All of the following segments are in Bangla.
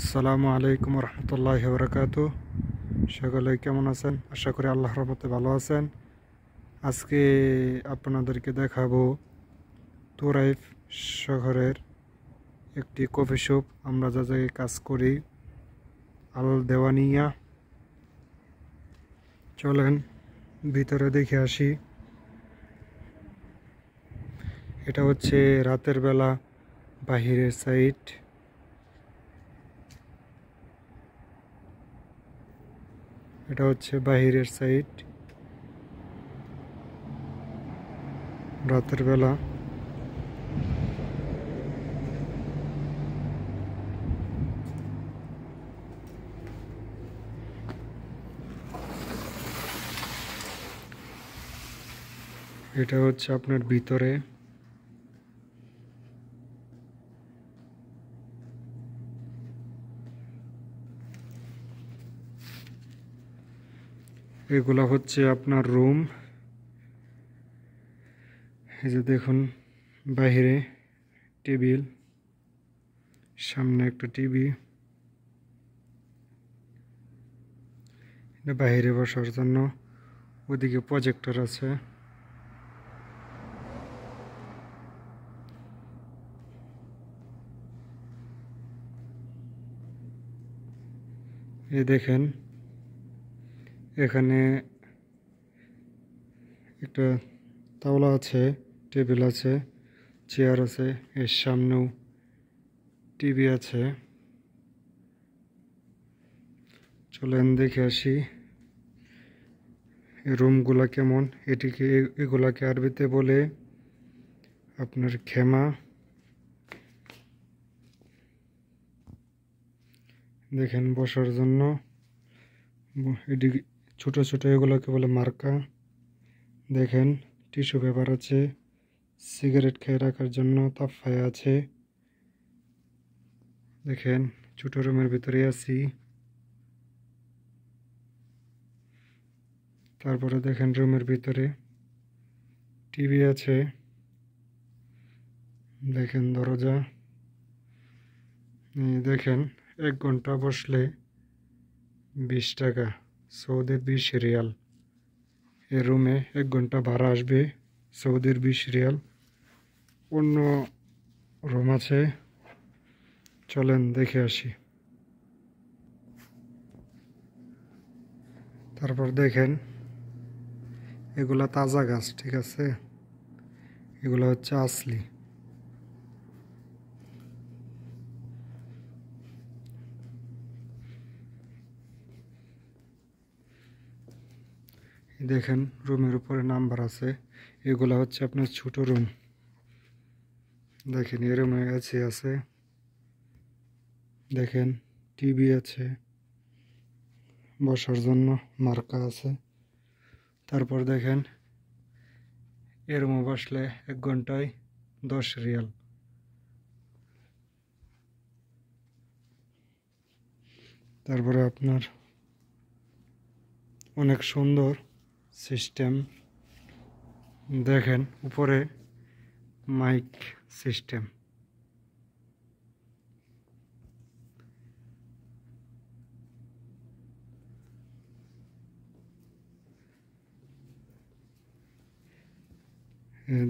আসসালামু আলাইকুম রহমতুল্লাহ বরকাত সকলে কেমন আছেন আশা করি আল্লাহ রহমতে ভালো আছেন আজকে আপনাদেরকে দেখাবো তোরাইফ শহরের একটি কফি শপ আমরা যা জায়গায় কাজ করি আল দেওয়ানিয়া চলেন ভিতরে দেখে আসি এটা হচ্ছে রাতের বেলা বাহিরের সাইড এটা হচ্ছে বাহিরের সাইড রাতের বেলা এটা হচ্ছে আপনার ভিতরে এগুলা হচ্ছে আপনার রুম এই যে দেখুন বাহিরে টেবিল সামনে একটা টিভি বাহিরে বসার জন্য ওদিকে প্রজেক্টর আছে এ দেখেন এখানে একটা তাওলা আছে টেবিল আছে চেয়ার আছে এর সামনেও টিভি আছে চলেন দেখে আসি রুমগুলা কেমন এটিকে এগুলাকে আরবিতে বলে আপনার খেমা দেখেন বসার জন্য এটি ছোট ছোট এগুলোকে বলে মার্কা দেখেন টিস্যু পেপার আছে সিগারেট খেয়ে রাখার জন্য তাফায় আছে দেখেন ছোট রুমের ভিতরে আছি তারপরে দেখেন রুমের ভিতরে টিভি আছে দেখেন দরজা দেখেন এক ঘন্টা বসলে বিশ টাকা সৌদির বিশ রিয়াল এ রুমে এক ঘন্টা ভাড়া আসবে সৌদির বিশ রিয়াল অন্য রুম আছে চলেন দেখে আসি তারপর দেখেন এগুলা তাজা গাছ ঠিক আছে এগুলো হচ্ছে আসলি দেখেন রুমের উপরে নাম্বার আছে এগুলা হচ্ছে আপনার ছোট রুম দেখেন এ রুমে এসি আছে দেখেন টিভি আছে বসার জন্য মার্কা আছে তারপর দেখেন এ রুমে বসলে এক ঘন্টায় দশ রিয়াল তারপরে আপনার অনেক সুন্দর सिसटेम देखें ऊपर माइक सिसटेम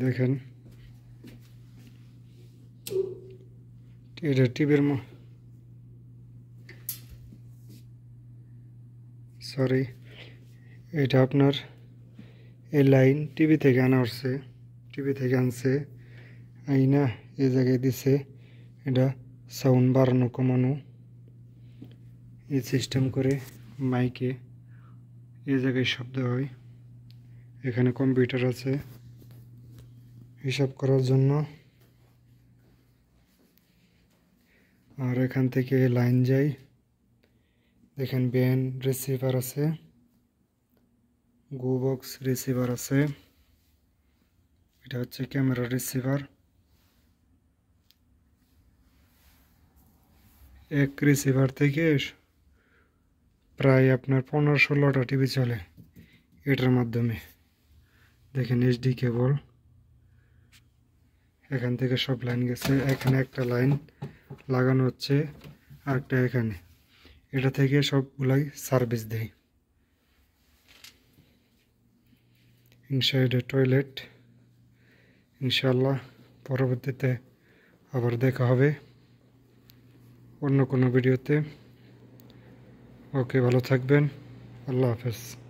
देखें टीवर म सरि ये अपनार এই লাইন টিভি থেকে আনা হচ্ছে টিভি থেকে আনছে এই না এ জায়গায় দিছে এটা সাউন্ড বাড়ানো কমানো এই সিস্টেম করে মাইকে এ জায়গায় শব্দ হয় এখানে কম্পিউটার আছে হিসাব করার জন্য আর এখান থেকে লাইন যাই দেখেন ব্যান রিসিভার আছে গো বক্স রিসিভার আছে এটা হচ্ছে ক্যামেরা রিসিভার এক রিসিভার থেকে প্রায় আপনার পনেরো ষোলোটা টিভি চলে এটার মাধ্যমে দেখেন এইচডি কেবল এখান থেকে সব লাইন গেছে এখানে একটা লাইন লাগানো হচ্ছে আরেকটা এখানে এটা থেকে সবগুলাই সার্ভিস দেয় inside a toilet ইনশাল্লাহ পরবর্তীতে আবার দেখা হবে অন্য কোনো ভিডিওতে ওকে ভালো থাকবেন আল্লাহ হাফেজ